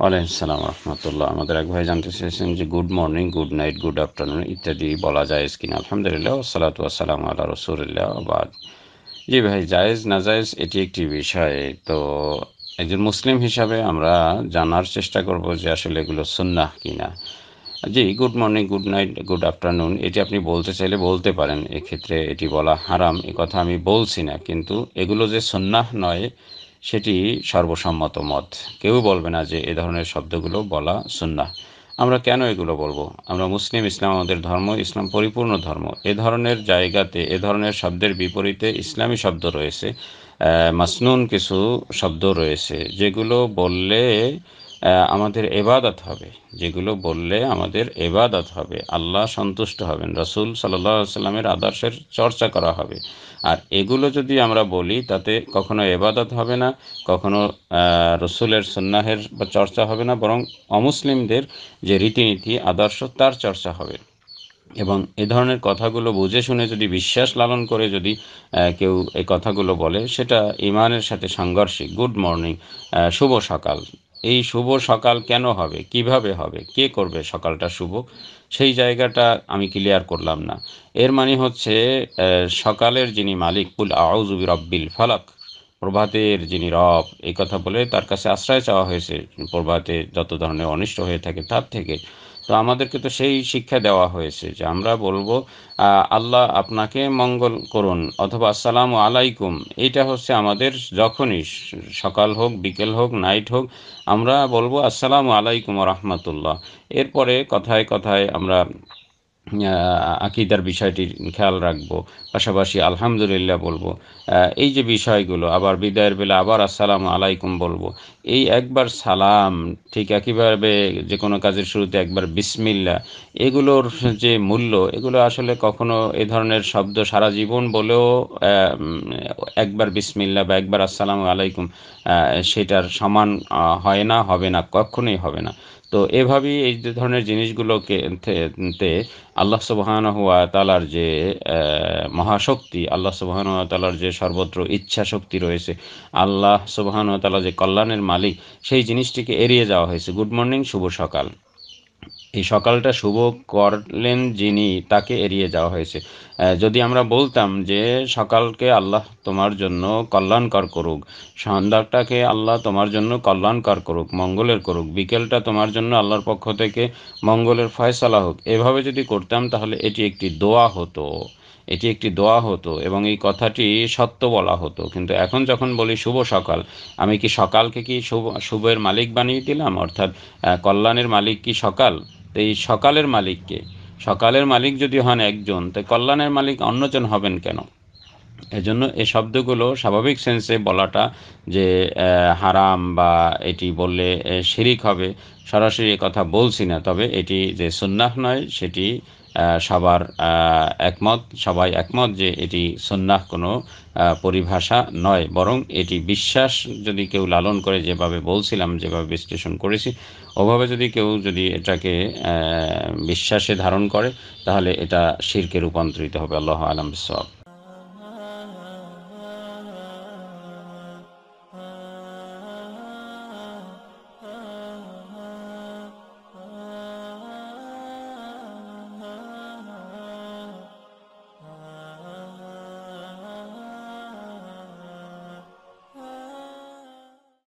ওয়ালাইকুম সালাম রহমতুল্লাহ আমাদের এক ভাই জানতে চেয়েছেন যে good morning good night good afternoon ইত্যাদি বলা যায় কিনা আলহামদুলিল্লাহ সালাত আসসালাম আল্লাহ রসুলিল্লাহ আবাদ জি ভাই জায়েজ না জায়েজ এটি একটি বিষয় তো একজন মুসলিম হিসাবে আমরা জানার চেষ্টা করব যে আসলে এগুলো সুন্নাহ কিনা জি good morning good night good afternoon এটি আপনি বলতে চাইলে বলতে পারেন এক্ষেত্রে এটি বলা হারাম এ কথা আমি বলছি না কিন্তু এগুলো যে সন্ন্যাহ নয় সেটি সর্বসম্মত মত কেউ বলবে না যে এ ধরনের শব্দগুলো বলা সুন্না আমরা কেন এগুলো বলবো আমরা মুসলিম ইসলাম আমাদের ধর্ম ইসলাম পরিপূর্ণ ধর্ম এ ধরনের জায়গাতে এ ধরনের শব্দের বিপরীতে ইসলামী শব্দ রয়েছে মাসনুন কিছু শব্দ রয়েছে যেগুলো বললে আমাদের এবাদত হবে যেগুলো বললে আমাদের এবাদত হবে আল্লাহ সন্তুষ্ট হবেন রসুল সাল্লাহ সাল্লামের আদর্শের চর্চা করা হবে আর এগুলো যদি আমরা বলি তাতে কখনো এবাদত হবে না কখনো রসুলের সন্ন্যাহের চর্চা হবে না বরং অমুসলিমদের যে রীতিনীতি আদর্শ তার চর্চা হবে এবং এ ধরনের কথাগুলো বুঝে শুনে যদি বিশ্বাস লালন করে যদি কেউ এই কথাগুলো বলে সেটা ইমানের সাথে সাংঘর্ষিক গুড মর্নিং শুভ সকাল এই শুভ সকাল কেন হবে কিভাবে হবে কে করবে সকালটা শুভ সেই জায়গাটা আমি ক্লিয়ার করলাম না এর মানে হচ্ছে সকালের যিনি মালিক কুল আউজুবি রব্বিল ফালাক প্রভাতের যিনি রব এই কথা বলে তার কাছে আশ্রয় চাওয়া হয়েছে প্রভাতে যত ধরনের অনিষ্ট হয়ে থাকে তার থেকে তো আমাদেরকে তো সেই শিক্ষা দেওয়া হয়েছে যে আমরা বলবো আল্লাহ আপনাকে মঙ্গল করুন অথবা আসসালাম আলাইকুম এটা হচ্ছে আমাদের যখনই সকাল হোক বিকেল হোক নাইট হোক আমরা বলবো আসসালাম আলাইকুম রহমতুল্লাহ এরপরে কথায় কথায় আমরা আকিদার বিষয়টির খেয়াল রাখবো পাশাপাশি আলহামদুলিল্লাহ বলবো এই যে বিষয়গুলো আবার বিদায়ের বেলা আবার আসসালাম আলাইকুম বলবো এই একবার সালাম ঠিক একইভাবে যে কোনো কাজের শুরুতে একবার বিসমিল্লা এগুলোর যে মূল্য এগুলো আসলে কখনো এ ধরনের শব্দ সারা জীবন বলেও একবার বিসমিল্লা বা একবার আসসালাম আলাইকুম সেটার সমান হয় না হবে না কখনোই হবে না তো এভাবেই এই ধরনের জিনিসগুলোকে তে আল্লাহ সুবাহান হুয়া তালার যে মহাশক্তি আল্লাহ সুবাহান হুয়া তালার যে সর্বত্র ইচ্ছা শক্তি রয়েছে আল্লাহ সুবাহান হুয়া তালা যে কল্যাণের মালিক সেই জিনিসটিকে এড়িয়ে যাওয়া হয়েছে গুড মর্নিং শুভ সকাল এই সকালটা শুভ করলেন যিনি তাকে এড়িয়ে যাওয়া হয়েছে যদি আমরা বলতাম যে সকালকে আল্লাহ তোমার জন্য কল্যাণকর করুক সন্ধ্যাটাকে আল্লাহ তোমার জন্য কল্যাণকর করুক মঙ্গলের করুক বিকেলটা তোমার জন্য আল্লাহর পক্ষ থেকে মঙ্গলের ফয়সালা হোক এভাবে যদি করতাম তাহলে এটি একটি দোয়া হতো এটি একটি দোয়া হতো এবং এই কথাটি সত্য বলা হতো কিন্তু এখন যখন বলি শুভ সকাল আমি কি সকালকে কি শুভ শুভের মালিক বানিয়ে দিলাম অর্থাৎ কল্যাণের মালিক কি সকাল এই সকালের মালিককে সকালের মালিক যদি হন একজন তো কল্যাণের মালিক অন্যজন হবেন কেন এজন্য এই শব্দগুলো স্বাভাবিক সেন্সে বলাটা যে হারাম বা এটি বললে শিরিক হবে সরাসরি কথা বলছি না তবে এটি যে সুন্নাহ নয় সেটি সবার একমত সবাই একমত যে এটি সন্ন্যাহ কোনো পরিভাষা নয় বরং এটি বিশ্বাস যদি কেউ লালন করে যেভাবে বলছিলাম যেভাবে বিশ্লেষণ করেছি ওভাবে যদি কেউ যদি এটাকে বিশ্বাসে ধারণ করে তাহলে এটা শিরকে রূপান্তরিত হবে আল্লাহ আলম সব